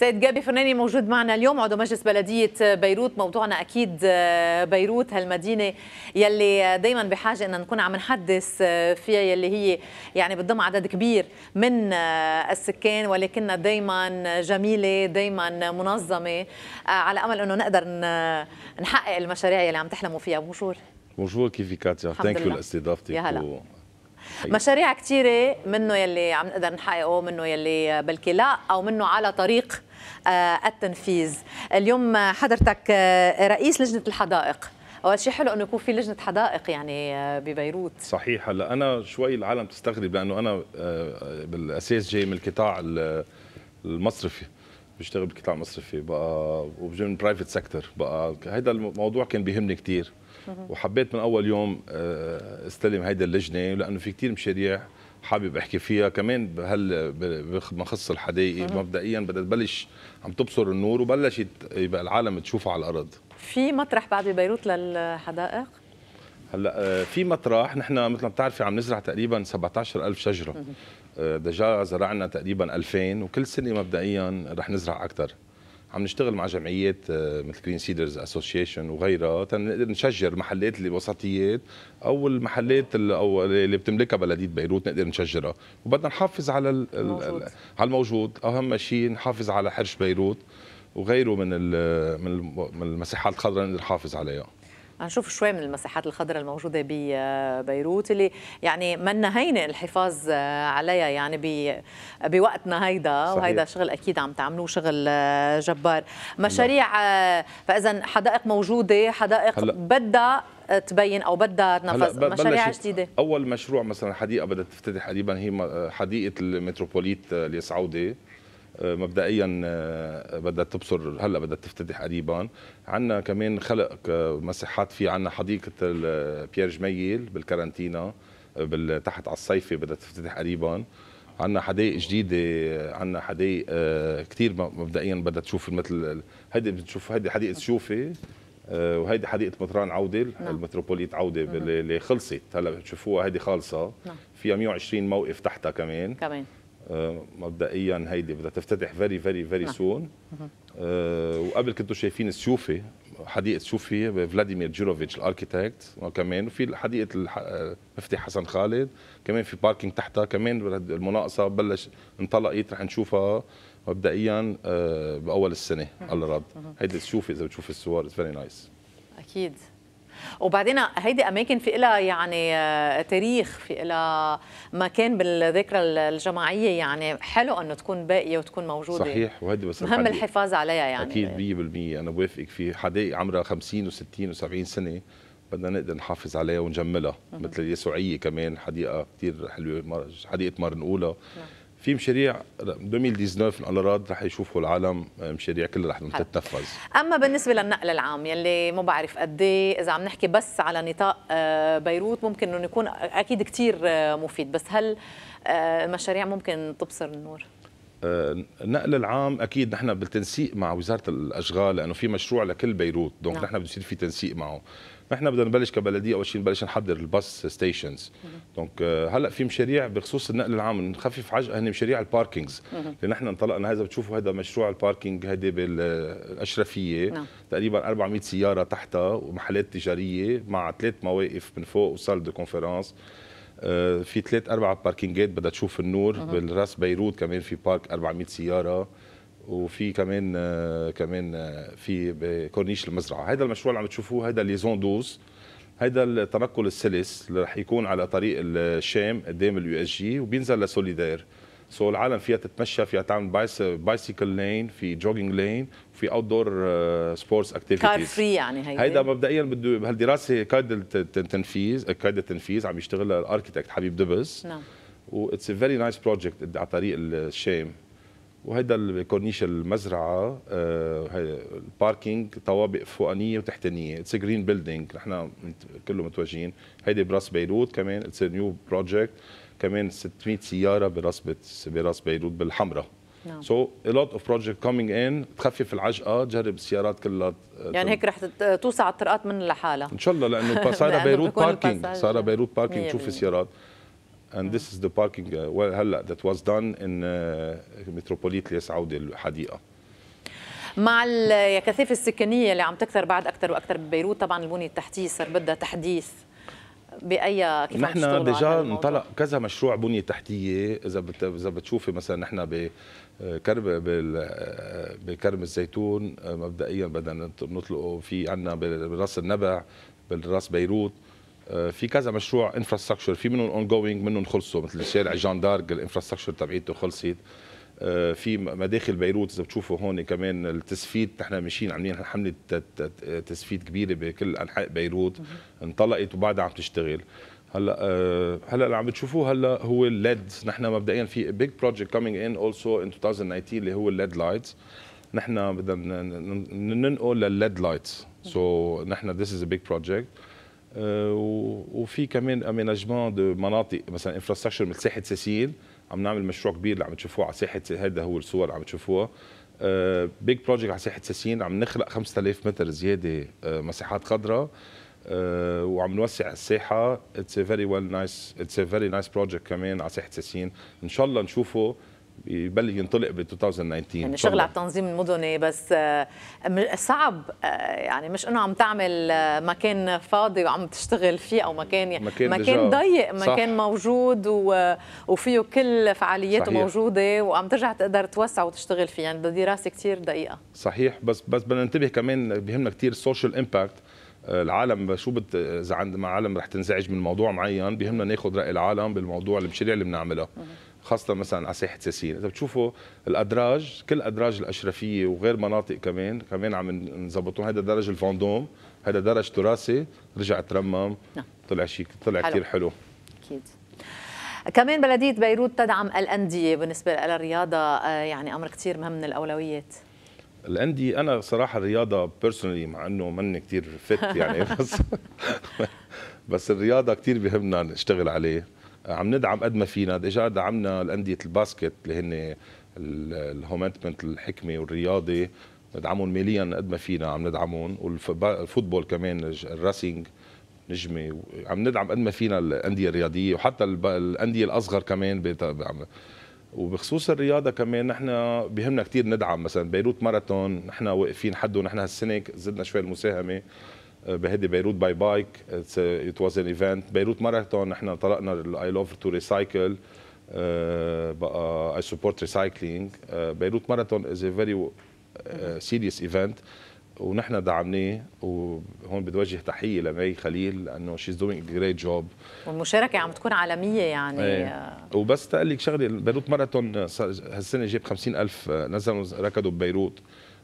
سيد جابي فناني موجود معنا اليوم عضو مجلس بلدية بيروت موضوعنا أكيد آه، بيروت هالمدينة يلي دايما بحاجة أن نكون عم نحدث آه، فيها يلي هي يعني بتضم عدد كبير من آه، السكان ولكنها دايما جميلة دايما منظمة على أمل أنه نقدر نحقق المشاريع يلي عم تحلموا فيها بونجور بونجور كيفي كاتيا ثانك يو لاستضافتك طيب. مشاريع كثيره منه يلي عم نقدر نحققه منه يلي بلكي لا او منه على طريق آه، التنفيذ اليوم حضرتك آه، رئيس لجنه الحدائق اول شيء حلو انه يكون في لجنه حدائق يعني آه، ببيروت صحيح هلا انا شوي العالم تستغرب لانه انا بالاساس جاي من القطاع المصرفي بشتغل بالقطاع المصرفي بقى وبجي من برايفت سيكتور بقى هذا الموضوع كان بيهمني كثير وحبيت من اول يوم آه، استلم هيدا اللجنه لانه في كثير مشاريع حابب احكي فيها كمان بهال بما خص الحدائق مبدئيا بدها تبلش عم تبصر النور وبلشت يبقى العالم تشوفها على الارض في مطرح بعد بيروت للحدائق هلا آه، في مطرح نحن مثل ما بتعرفي عم نزرع تقريبا 17000 شجره آه، دجا زرعنا تقريبا 2000 وكل سنه مبدئيا رح نزرع اكثر عم نشتغل مع جمعيات آه، مثل جرين سيدرز اسوسيشن وغيرها تنقدر نشجع المحلات الوسطيات او المحلات او اللي بتملكها بلديه بيروت نقدر نشجرها وبدنا نحافظ على الموجود. على الموجود اهم شيء نحافظ على حرش بيروت وغيره من من المساحات الخضراء نقدر نحافظ عليها هنشوف شويه من المساحات الخضراء الموجوده ببيروت اللي يعني ما هينه الحفاظ عليها يعني بوقتنا هيدا صحيح. وهيدا شغل اكيد عم تعملوه شغل جبار مشاريع نعم. فاذا حدائق موجوده حدائق بدها تبين او بدها نفس مشاريع جديده اول مشروع مثلا حديقه بدها تفتتح قريبا هي حديقه المتروبوليت اليسعودي مبدئيا آه، بدها تبصر هلا بدها تفتتح قريبا عندنا كمان خلق آه، مساحات في عندنا حديقه آه، بيير جميل بالكارانتينا تحت على الصيفي بدها تفتتح قريبا عندنا حدائق جديده عندنا حدائق كثير مبدئيا بدها تشوف مثل هيدي بتشوف هيدي حديقه شوفي وهيدي حديقه مطران عوده نعم. المتروبوليت عوده اللي خلصت هلا بتشوفوها هيدي خالصه نعم. فيها 120 موقف تحتها كمان كمان آه، مبدئيا هيدي بدها تفتتح فيري فيري فيري سون وقبل كنتوا شايفين السيوفي حديقه سيوفي بفلاديمير جيروفيتش الاركيتكت وكمان وفي حديقه آه، مفتي حسن خالد كمان في باركينج تحتها كمان المناقصه بلش انطلقت رح نشوفها مبدئيا آه، باول السنه الله الرد هيدي السيوفي اذا بتشوف الصور اتس فيري نايس اكيد وبعدين هيدي اماكن في لها يعني آه، تاريخ في لها مكان بالذاكره الجماعيه يعني حلو انه تكون باقيه وتكون موجوده صحيح وهيدي بس مهم الحفاظ عليها يعني اكيد 100% انا بوافقك في حدائق عمرها 50 و60 و70 سنه بدنا نقدر نحافظ عليها ونجملها مثل اليسوعيه كمان حديقه كثير حلوه حديقه مرن اولى نعم. في مشاريع 2019 القرارات رح يشوفوا العالم آه، مشاريع كلها رح تتنفذ اما بالنسبه للنقل العام يلي ما بعرف قد إيه، اذا عم نحكي بس على نطاق آه، بيروت ممكن انه يكون اكيد كثير آه، مفيد بس هل المشاريع ممكن تبصر النور النقل آه، العام اكيد نحن بالتنسيق مع وزاره الاشغال لانه في مشروع لكل بيروت دونك نعم. نحن بده يصير في تنسيق معه نحن بدنا نبلش كبلديه اول شيء نبلش نحضر الباص ستيشنز دونك آه، هلا في مشاريع بخصوص النقل العام نخفف عجقه هن مشاريع الباركينجز اللي نحن انطلقنا هذا بتشوفوا هذا مشروع الباركينج هيدي بالاشرفيه نعم. تقريبا 400 سياره تحتها ومحلات تجاريه مع ثلاث مواقف من فوق وصال دو كونفرنس آه، في ثلاث اربع باركينجات بدها تشوف النور بالراس بيروت كمان في بارك 400 سياره وفي كمان آه، كمان آه، في كورنيش المزرعه هذا المشروع اللي عم تشوفوه هذا لي زون دوز هذا التنقل السلس اللي رح يكون على طريق الشام قدام اليو اس جي وبينزل لسوليدير سو so, العالم فيها تتمشى فيها تعمل بايس بايسيكل لين في جوجينج لين في اوت دور سبورتس اكتيفيتيز كار فري يعني هيدا هيدا مبدئيا بده بهالدراسه قائد التنفيذ قائد التنفيذ عم يشتغلها الاركتكت حبيب دبس نعم واتس ا فيري نايس بروجكت على طريق الشام وهيدا الكورنيش المزرعه آه، الباركينج طوابق فوقانيه وتحتانيه اتس جرين بيلدينج نحن كله متواجدين هيدي براس بيروت كمان اتس نيو بروجكت كمان 600 سياره براس براس بيروت بالحمراء سو ا لوت اوف بروجكت كومينج ان تخفف العجقه تجرب السيارات كلها يعني هيك رح توسع الطرقات من لحالها ان شاء الله لانه صار بيروت باركينج صار بيروت باركينج تشوف السيارات and this is the parking uh, well, هلا that was done in uh, metropolitlis عودة الحديقة مع الكثافة السكانية اللي عم تكثر بعد أكثر وأكثر ببيروت طبعا البنية التحتية صار بدها تحديث باي كيف نحن ديجا انطلق كذا مشروع بنيه تحتيه اذا اذا بتشوفي مثلا نحن بكرب بكرم الزيتون مبدئيا بدنا نطلقه في عندنا براس النبع براس بيروت آه، في كذا مشروع انفراستراكشر في منهم اون جوينج منهم خلصوا مثل شارع جان دارك الانفراستراكشر تبعيته خلصت آه، في مداخل بيروت اذا بتشوفوا هون كمان التسفيت نحن ماشيين عاملين حمله تسفيت كبيره بكل انحاء بيروت انطلقت وبعدها عم تشتغل هلا آه، هلا اللي عم بتشوفوه هلا هو الليد نحن مبدئيا في بيج بروجكت كومينج ان اولسو ان 2019 اللي هو الليد لايتس نحن بدنا ننقل للليد لايتس سو نحن ذيس از ا بيج بروجكت آه، وفي كمان اميناجمون دو مناطق مثلا انفراستراكشر مثل ساحه ساسين عم نعمل مشروع كبير اللي عم تشوفوه على ساحه هذا هو الصور اللي عم تشوفوها بيج بروجكت على ساحه ساسين عم نخلق 5000 متر زياده آه، مساحات خضراء آه، وعم نوسع الساحه اتس فيري ويل نايس اتس فيري نايس بروجكت كمان على ساحه ساسين ان شاء الله نشوفه يبلش ينطلق ب 2019 يعني شغل على التنظيم المدني بس آه، صعب آه، يعني مش انه عم تعمل آه، مكان فاضي وعم تشتغل فيه او مكان مكان, مكان ضيق مكان موجود وفيه كل فعالياته موجوده وعم ترجع تقدر توسع وتشتغل فيه يعني دراسه كثير دقيقه صحيح بس بس بدنا ننتبه كمان بهمنا كثير السوشيال امباكت العالم شو بت اذا عند عالم رح تنزعج من موضوع معين بهمنا ناخذ راي العالم بالموضوع المشاريع اللي بنعملها خاصه مثلا على ساحه ساسين اذا بتشوفوا الادراج كل ادراج الاشرفيه وغير مناطق كمان كمان عم نظبطهم هذا درج الفوندوم هذا درج تراثي رجع ترمم نعم. طلع شيء طلع كثير حلو اكيد كمان بلديه بيروت تدعم الانديه بالنسبه للرياضه آه، يعني امر كثير مهم من الاولويات الانديه انا صراحه الرياضه بيرسونالي مع انه مني كثير فت يعني بس بس الرياضه كثير بهمنا نشتغل عليه عم ندعم قد ما فينا ديجا دعمنا الانديه الباسكت اللي هن الهومنتمنت الحكمه والرياضه ندعمهم ماليا قد ما فينا عم ندعمهم والفوتبول كمان الراسينج نجمه عم ندعم قد ما فينا الانديه الرياضيه وحتى الانديه الاصغر كمان وبخصوص الرياضة كمان نحن بهمنا كثير ندعم مثلا بيروت ماراثون نحن واقفين حده نحن هالسنة زدنا شوي المساهمة آه، بهدي بيروت باي بايك ات واز ان ايفنت بيروت ماراثون نحن طلقنا الاي لوف تو ريسايكل بقى اي سبورت ريسايكلينج بيروت ماراثون از ا فيري سيريس ايفنت ونحن دعمناه وهون بدي وجه تحيه لمي خليل لانه شيز دوينج جريت جوب والمشاركه عم تكون عالميه يعني ايه. وبس تقلك شغله بيروت ماراثون هالسنه جاب 50000 آه، نزلوا ركضوا ببيروت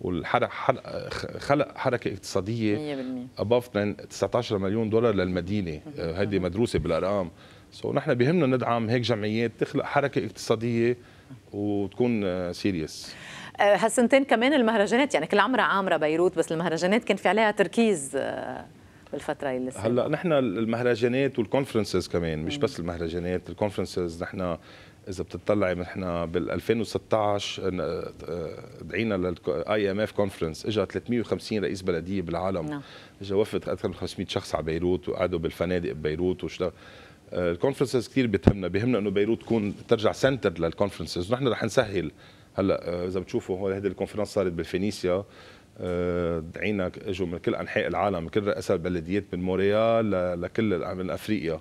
والحرق حرق خلق حركه اقتصاديه 100% اباف 19 مليون دولار للمدينه هذه آه، مدروسه بالارقام سو نحن بهمنا ندعم هيك جمعيات تخلق حركه اقتصاديه وتكون سيريس آه، آه، هالسنتين كمان المهرجانات يعني كل عمرها عامره بيروت بس المهرجانات كان في عليها تركيز بالفتره اللي لسه هلا نحن المهرجانات والكونفرنسز كمان مش بس المهرجانات الكونفرنسز نحن اذا بتطلعي نحن بال 2016 آه، دعينا للاي ام اف كونفرنس اجى 350 رئيس بلديه بالعالم نعم اجى وفد اكثر من 500 شخص على بيروت وقعدوا بالفنادق ببيروت وشلا الكونفرنسز كثير بتهمنا بيهمنا انه بيروت تكون ترجع سنتر للكونفرنسز ونحن رح نسهل هلا آه، اذا بتشوفوا هون هذه الكونفرنس صارت بالفينيسيا آه، دعينا اجوا من كل انحاء العالم من كل رؤساء البلديات من موريال لكل من افريقيا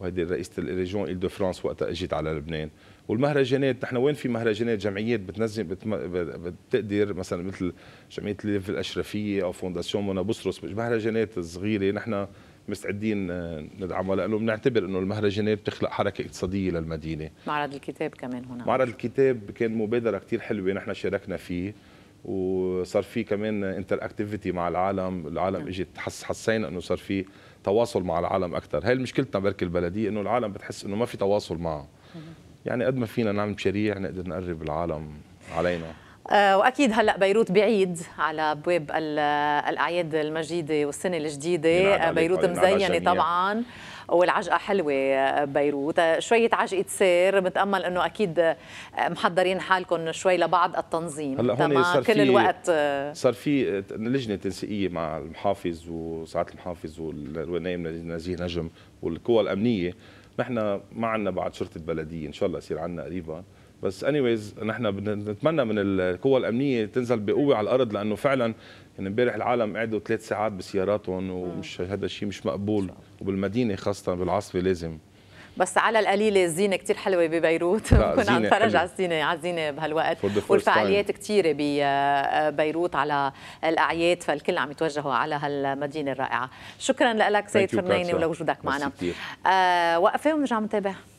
وهيدي رئيسه الريجون ايل دو فرانس وقتها اجت على لبنان والمهرجانات نحن وين في مهرجانات جمعيات بتنظم بتم... بتقدر مثلا مثل جمعيه ليف الاشرفيه او فونداسيون منا بوسروس مهرجانات صغيره نحن مستعدين آه، ندعمها لانه بنعتبر انه المهرجانات بتخلق حركه اقتصاديه للمدينه معرض الكتاب كمان هنا معرض الكتاب كان مبادره كثير حلوه نحن شاركنا فيه وصار في كمان انتر اكتيفيتي مع العالم العالم نعم. اجت حس حسينا انه صار في تواصل مع العالم اكثر هاي مشكلتنا برك البلديه انه العالم بتحس انه ما في تواصل معه نعم. يعني قد ما فينا نعمل مشاريع نقدر نقرب العالم علينا آه، واكيد هلا بيروت بعيد على ابواب الاعياد المجيده والسنه الجديده آه، بيروت مزينه طبعا والعجقه حلوه آه، بيروت شويه عجقه سير بتامل انه اكيد محضرين حالكم شوي لبعض التنظيم هلا هون صار كل الوقت صار في لجنه تنسيقيه مع المحافظ وسعاده المحافظ والنائب نزيه نجم والقوى الامنيه نحن ما عندنا بعد شرطه بلديه ان شاء الله يصير عندنا قريبا بس انيويز نحن بنتمنى من القوى الامنيه تنزل بقوه على الارض لانه فعلا يعني امبارح العالم قعدوا ثلاث ساعات بسياراتهم آه. ومش هذا الشيء مش مقبول وبالمدينه خاصه بالعاصفه لازم بس على القليله الزينه كثير حلوه ببيروت بكون عم نتفرج على الزينه على الزينه بهالوقت والفعاليات كثيره ببيروت آه، على الاعياد فالكل عم يتوجهوا على هالمدينه الرائعه شكرا لك سيد فرنيني ولوجودك معنا آه وقفه ونرجع نتابع